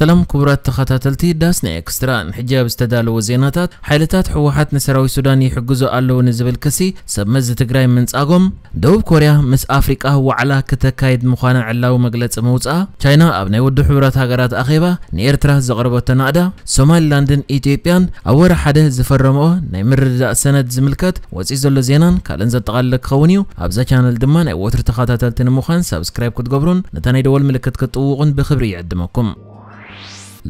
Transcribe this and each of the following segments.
سلام كبرات تخاتاتلتي داسنا اكستران حجاب استدالو وزيناتات حيلتات حوحات نسراوي سوداني حقوزو قالو نزبل كسي سب مز تجراي من صاقم دوب كوريا مس افريقا هو على كتاكايد مخانا علاو مغلص موصا تشاينا ابني ود حبرات هاقرات اخيبا نيرترا زغربو تنادا ሶማሊላንድን ኢትዮጵያን ኣብ ወርሒ ሓደ ዝፈረምኦ نيمر ምርዳእ ሰነድ ዝምልከት ወፂኡ اللو زينان ካልእን تغالك خونيو ابزا ኣብዛ دمان اي ናይ ወትሪ ተኸታተልቲ ንምዃን ሳብስክራይብ ክትገብሩን ነታ ናይ ደወል ምልክት ክጥውቑን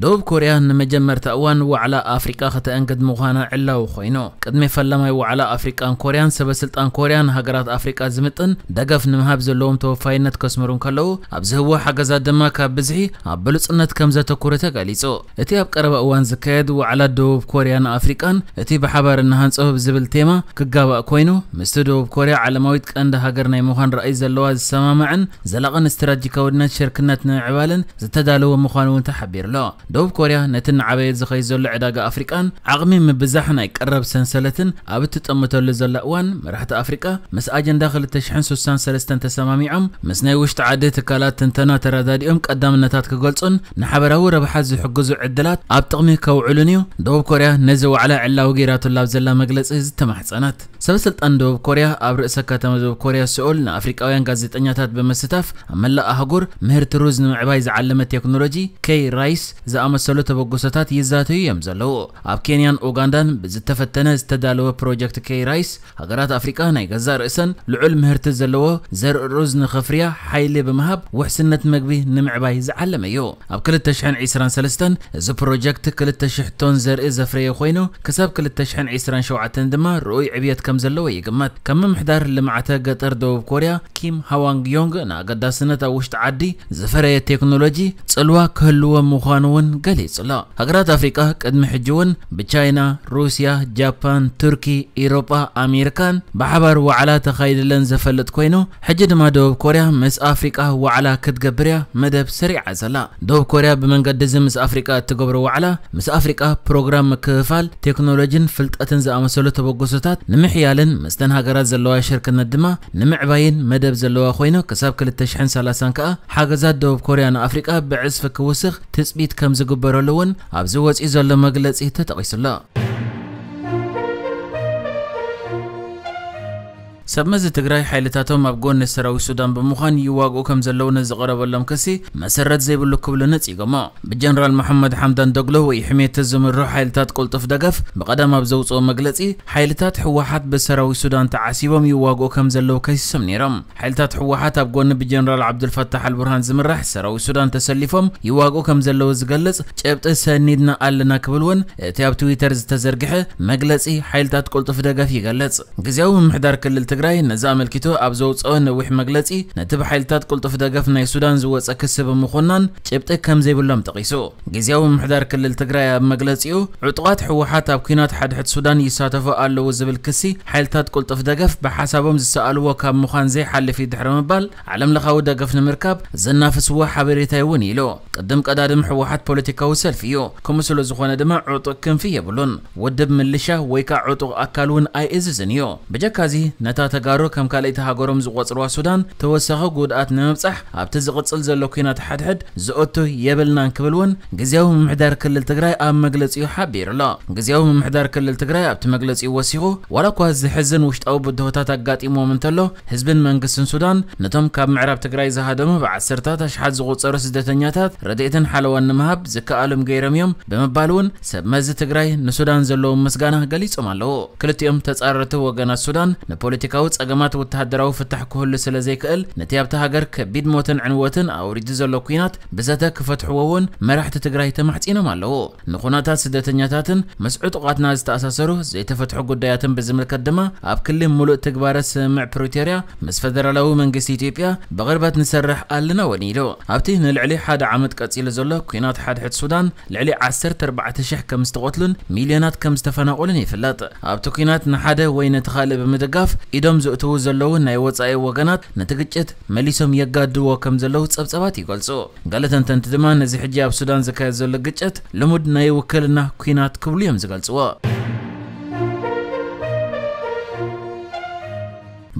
ደቡብ ኮርያ ንመጀመርታ እዋን ዋዕላ ኣፍሪቃ ከተአንገድ ምዃና ዕላዊ ኮይኑ ቅድሚ ፈለማይ ዋዕላ ኣፍሪቃን ኮርያን ሰበስልጣን ኮርያን ሃገራት ኣፍሪቃ ዝምጥን ደገፍ ንምሃብ ዘለዎም ተወፋይነት ከስምሩ ከለዉ ኣብ ዝህቦ ሓገዛት ድማ ካብ ብዝሒ ኣብ ብሉፅነት ከም ዘተኩረ ተገሊጹ እቲ ኣብ ቀረባ እዋን ዝካየድ ዋዕላ ደቡብ ኮርያን ኣፍሪቃን እቲ ብሓባር እናሃንፀሁ ብዝብል ቴማ ክጋባእ ኮይኑ ምስቲ ደቡብ ኮርያ ዓለማዊት ቀንዲ ሃገር ናይ ምዃን ራእይ ዘለዋ ዝሰማምዕን ዘላቕን ስትራቴጂካውነት ሽርክነት ንምዕባልን ዝተዳለወ ምዃኑ እውን ተሓቢሩ ኣሎ ደቡብ ኮርያ ነቲ ንዓበየት ዝኸይ ዘሎ ዕዳጋ ኣፍሪቃን ዓቕሚ ምብዛሕ ናይ ቀረብ ሰንሰለትን ኣብ እትጠምተሉ ዘላ እዋን መራሕቲ ኣፍሪቃ ምስ ኣጀንዳ 2063 ተሰማሚዖም ምስ ናይ ውሽጢ ዓዲ ትካላት ትንተና ተረዳዲኦም ቀዳምነታት ክገልጹን ንሓበራዊ ረብሓት ዝሕግዙ ዕድላት ኣብ ጥቕሚ ከውዕሉን እዩ ደቡብ ኮርያ ነዚ ዋዕላ ዕላዊ ጌራትሉ ኣብ ዘላ መግለፂ ዝተማሕፀናት ሰበስልጣን ደቡብ ኮርያ ኣብ ርእሰ ከተማ ደቡብ ኮርያ ስኦል ንኣፍሪቃውያን ጋዜጠኛታት ብምስታፍ ኣብ መላእ ኣህጉር ምህርቲ ሩዝ ንምዕባይ ዝዓለመ ቴክኖሎጂ ኬይ ራይስ ዝኣመሰሉ ተበገሶታት ይዛተዩ እዮም ዘለዉ ኣብ ኬንያን ኡጋንዳን ብዝተፈተነ ዝተዳለወ ፕሮጀክት ከይራይስ ሃገራት ኣፍሪቃ ናይ ገዛ ርእሰን ልዑል ምህርቲ ዘለዎ ዘርኢ ሩዝ ንኸፍርያ ሓይሊ ብምሃብ ውሕስነት መግቢ ንምዕባይ ዝዓለመ እዩ ኣብ 2023 እዚ ፕሮጀክት 200 ቶን ዘርኢ ዘፍረየ ኮይኑ ክሳብ 2027 ድማ ርኡይ ዕብየት ከም ዘለዎ ይግመት ከም ምምሕዳር ልምዓተ ገጠር ደቡብ ኮርያ ኪም ሃዋንግ ዮንግ ንኣገዳስነት ኣብ ውሽጢ ዓዲ ዘፈረየ ቴክኖሎጂ ፅልዋ ክህልዎ ምዃኑ ከምኡውን ገሊጹ ኣሎ ሃገራት ኣፍሪቃ ቅድሚ ሕጂ እውን ብቻይና ሩስያ ጃፓን ቱርኪ ኢሮጳ ኣሜሪካን ብሓባር ዋዕላ ተኻይድለን ዘፈልጥ ኮይኑ ሕጂ ድማ ደቡብ ኮርያ ምስ ኣፍሪቃ ዋዕላ ክትገብር እያ መደብ ሰሪዓ ዘላ ደቡብ ኮርያ ብመንገዲ እዚ ምስ ኣፍሪቃ እትገብሮ ዋዕላ ምስ ኣፍሪቃ ፕሮግራም ምክፍፋል ቴክኖሎጂን ፍልጠትን ዝኣመሰሉ ተበገሶታት ንምሕያልን ምስተን ሃገራት ዘለዋ ሽርክነት ድማ ንምዕባይን መደብ ዘለዋ ኮይኑ ክሳብ 230 ከዓ ሓገዛት ደቡብ ኮርያ ንኣፍሪቃ ብዕስፊ ክውስኽ ትፅቢት ከም ከም ዝግበረሉ እውን ኣብዚ ወፂኡ ዘሎ መግለፂ ተጠቒሱሎ سب مز تجري حيلتاتهم أبجون السراوي السودان بمخان يواجهوا كم زلون الزغرب اللهم کسی مسرت زیب بلو قبل نتي به جنرال محمد حمدان دغلو دوغلو ويحمي تزم الروح حيلتات قلت في دقف بقدام أبزوت أو مجلسي حيلتات حواحات بالسراوي السودان تعاسيبهم يواجهوا كم زلو كيس حالت حيلتات حواحت أبجون به جنرال عبدالفتاح البرهان زم سرای زمرح السراوي السودان تسلفهم يواجهوا كم زلو زجلس جبت سنيدنا قالنا كبلون تياب تويتر زتزرقحه مجلسي حيلتات قلت في دقف يجلس جزاهم محدار كل تجري نظام الكتو أبزود صون وح مجلسي نتبع تات كل طفدة جفنا السودان زود أكسب مخونان جبت كم زي بلام تقيسو جزيو محدار كل التجري مجلسيو عطقات حوحات أبكينات حد حد السودان يساتف قال له وزب الكسي حالتات كل طفدة جف بحسابهم سألوا كم مخان زي حل في دحر مبال علم لخو دقفنا مركب زنافس وح حبري تايوني لو قدم قدام حوحات بوليتيكا وسلفيو كمسل زخوان دمع عطق كم فيه بلون ودب ملشة ويك عطق أكلون أي إز زنيو بجاكازي نتات ተጋሩ ከም ካልእ ተሃገሮም ዝቖፅልዋ ሱዳን ተወሳኺ ጉድኣት ንምብፃሕ ኣብቲ ዝቕፅል ዘሎ ኩናት ሓድሕድ ዝእቱ የብልናን ክብል እውን ግዜያዊ ምምሕዳር ክልል ትግራይ ኣብ መግለፂኡ ሓቢሩ ኣሎ ግዜያዊ ምምሕዳር ክልል ትግራይ ኣብቲ መግለፂኡ ወሲኹ ዋላ እኳ ዝሕዝን ውሽጣዊ ብድሆታት ኣጋጢሞም እንተሎ ህዝብን መንግስትን ሱዳን ነቶም ካብ ምዕራብ ትግራይ ዝሃደሙ ብዓስርታት ኣሽሓት ዝቑፀሩ ስደተኛታት ረድኤትን ሓለዋን ንምሃብ ዝከኣሎም ገይሮም እዮም ብምባል እውን ሰብ መዚ ትግራይ ንሱዳን ዘለዎም ምስጋና ገሊፆም ኣለዉ ክልቲኦም ተፃረርቲ ወገናት ሱዳን ንፖለቲካዊ ምእታው ጸገማት ወተሃደራዊ ፍታሕ ክህሉ ስለ ዘይክእል ነቲ ኣብቲ ሃገር ከቢድ ሞትን ዕንወትን ኣውሪዱ ዘሎ ኩናት ብዘተ ክፈትሕዎ እውን መራሕቲ ትግራይ ተማሕፂኖም ኣለዎ ንኹናታት ስደተኛታትን መስዑ ጥቓትና ዝተኣሳሰሩ ዘይተፈትሑ ጉዳያትን ብዝምልከት ድማ ኣብ ክልል ሙሉእ ትግባረ ስምምዕ ፕሪቶርያ ምስ ፈደራላዊ መንግስቲ ኢትዮጵያ ብቕርበት ንሰርሕ ኣለና ወኒሉ ኣብቲ ንልዕሊ ሓደ ዓመት ቀፂሉ ዘሎ ኩናት ሓድሕድ ሱዳን ልዕሊ 14000 ከም ዝተቆትሉን ሚልዮናት ከም ዝተፈናቆሉን ይፍለጥ ኣብቲ ኩናት ንሓደ ወይ ነቲ ካልእ ብምድጋፍ ኢዶ ኢዶም ዝእትዉ ዘለዉ ናይ ወፃኢ ወገናት ነቲ ግጭት መሊሶም የጋድዎ ከም ዘለዉ ጸብጸባት ይገልጹ ገለ ተንተንቲ ድማ ነዚ ሕጂ ኣብ ሱዳን ዝካየድ ዘሎ ግጭት ልሙድ ናይ ውክልና ኩናት ክብሉ እዮም ዝገልጽዎ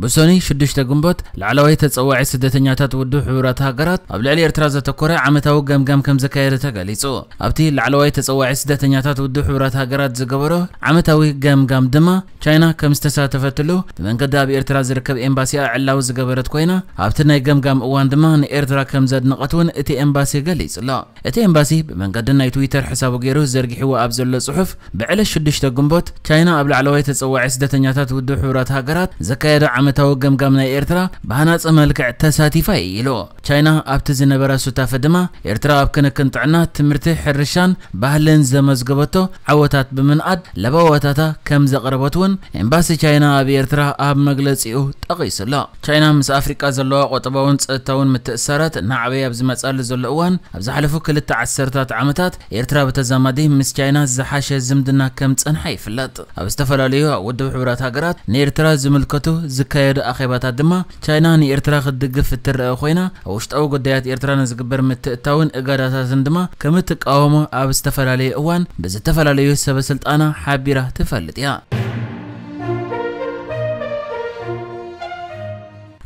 بسوني شدشت جنبت لعلوي تتصوع سدتنياتات ودوح حورات هاجرات قبل علي ارتراز تكرة عمتاو جم جم كم زكاير تقاليصو أبتي لعلوي تتصوع سدتنياتات ودوح حورات هاجرات زجبره عمتاوي جم جم دما تشاينا كم استساتفت له من قد أبي ارتراز ركب إمباسيا علاو زجبرت كوينا أبتنا جم جم وان دما هن كم زاد نقطون اتي إمباسي قاليص لا اتي إمباسي من قد ناي تويتر حساب غيره زرقي هو أبزل صحف بعلش شدشت جنبت تشاينا قبل علوي تتصوع سدتنياتات ودوح حورات هاجرات زكاير عمت መታወገም ጋምና ኤርትራ በሃናፀ መልክዕ ተሳቲፋ ኢሉ ቻይና ኣብቲ ዝነበረ ሱታፈ ድማ ኤርትራ ኣብ ክንክን ጥዕና ትምህርቲ ሕርሻን ባህልን ዘመዝገበቶ ዓወታት ብምንኣድ ለባወታታ ከም ዘቕረበት እውን ኤምባሲ ቻይና ኣብ ኤርትራ ኣብ መግለፂኡ ጠቒሱ ኣሎ ቻይና ምስ ኣፍሪቃ ዘለዋ ቆጠባውን ፀጥታውን ምትእሰራት ናዕበይ ኣብ ዝመፃሉ ዘሎ እዋን ኣብ ዝሓለፉ ክልተ ዓሰርታት ዓመታት ኤርትራ ብተዛማዲ ምስ ቻይና ዝሓሸ ዝምድና ከም ፀንሓ ይፍለጥ ኣብ ዝተፈላለዩ ውድብ ሕቡራት ሃገራት ንኤርትራ ዝምልከቱ ዝከ ዝካየዱ ኣኼባታት ድማ ቻይና ንኤርትራ ክትድግፍ እትርአ ኮይና ኣብ ውሽጣዊ ጉዳያት ኤርትራ ንዝግበር ምትእታውን እጋዳታትን ድማ ከም እትቃወሞ ኣብ ዝተፈላለየ እዋን ብዝተፈላለዩ ሰበስልጣና ሓቢራ ትፈልጥ እያ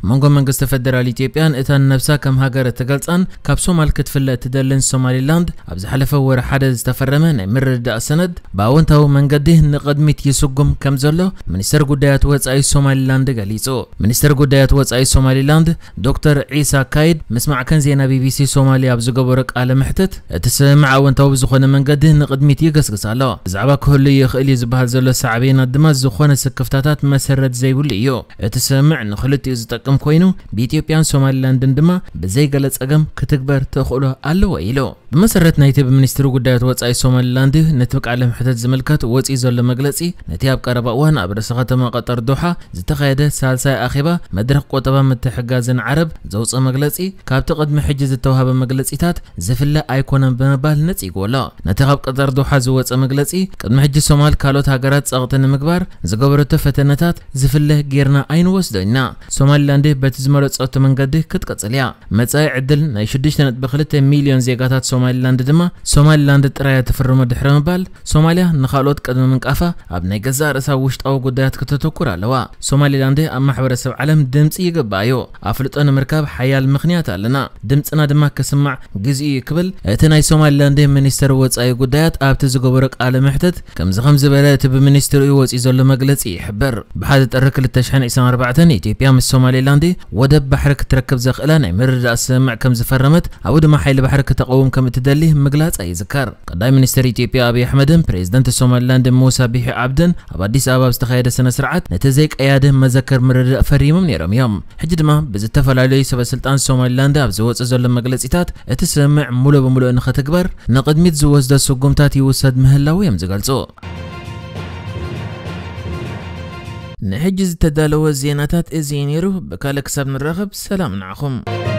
منگو منگست فدرالی تیپیان إتان نفسها كم هاجر تجلسان کابسو مالکت فل تدلن سومالیلند أبز حلف حلفة ور حدث تفرمان مرد ون تو من قده نقدمت سقم کم زلو منستر قديات وز ای سومالیلند گلیزو منستر قديات وز ای سومالیلند دکتر عيسى کاید مسمع کن زینا بی بی سی سومالی أبز قبرك على محتت ون تو بزخون من قده نقدمت يقسقس على زعبا کلی خیلی زبها زلو سعبين الدماز زخون سکفتات مسرد زي بولي يو تسمع نخلت يزتقم ዝጠቐም ኮይኑ ብኢትዮጵያን ሶማሊላንድን ድማ ብዘይገለፀ ገም ክትግበር ተኽእሎ ኣለዎ ኢሉ مسرت نایتب منیستر گودایت وقت ای سومالیلند نتیبک علم حدت زملکات وقت ایزول مغلطی نتیاب کاربا وان ابرس قطعه قطر دوحة زتقاید سال سای آخره مدرک قطبا متحجاز عرب زوس مغلطی کابت قدم حجز توهاب مغلطی تات زفلا ایکونم به مبال نتی گولا نتیاب قطر دوحة زوس مغلطی قدم حجز سومال کالوت هجرات سقطن مقبر زگبرت فتنتات زفلا گیرنا این وسد نه سومالیلند به تزمرت قطعه منگده کت قتلیا متای عدل نیشدش نت بخلت میلیون زیگاتات سوم سومالي لاند دما سومالي لاند ترايا تفرمو دحرم بال سوماليا نخالوت قدم من قفا اب ناي غزا رسا وشت او غدايات كتتكر علوا سومالي لاند اما محور سب عالم دمص يغبايو افلطن مركب حيال مخنيات علنا دمصنا دما كسمع غزي كبل እቲ ናይ ሶማሊላንድ ሚኒስተር ወፃኢ ጉዳያት ኣብቲ ዝገበሮ ቃለ ምሕተት ከምዚ ከም ዝበለ እቲ ብሚኒስትር እዩ ወፂኡ ዘሎ መግለፂ ይሕበር ብሓደ ጥሪ 224 ኢትዮጵያ سومالي لاند ودب بحرك تركب زخلا ناي ምርዳእ ስምዕ ከም ዝፈረመት ኣብኡ ድማ حيل بحرك تقوم كم እንተደሊህ ምግላጽ ይዝከር ቀዳይ ሚኒስትር ኢትዮጵያ አብይ ኣሕመድን ፕሬዚደንት ሶማሊላንድ ሙሳ ቢሒ ዓብድን ኣብ ኣዲስ ኣበባ ዝተኻየደ ስነ ስርዓት ነቲ ዘይቀያድህ መዘክር ምርድእ ፈሪሞም ነይሮም እዮም ሕጂ ድማ ብዝተፈላለዩ ሰበስልጣን ሶማሊላንድ ኣብ ዝወፅእ ዘሎ መግለፂታት እቲ ስምዕ ሙሉእ ብሙሉእ ንኽትግበር ንቅድሚት ዝወስደ ስጉምታት ይውሰድ ምህላው እዮም ዝገልጹ نحجز تدالو الزيناتات إزينيرو بكالك سب نراخب سلام نعخم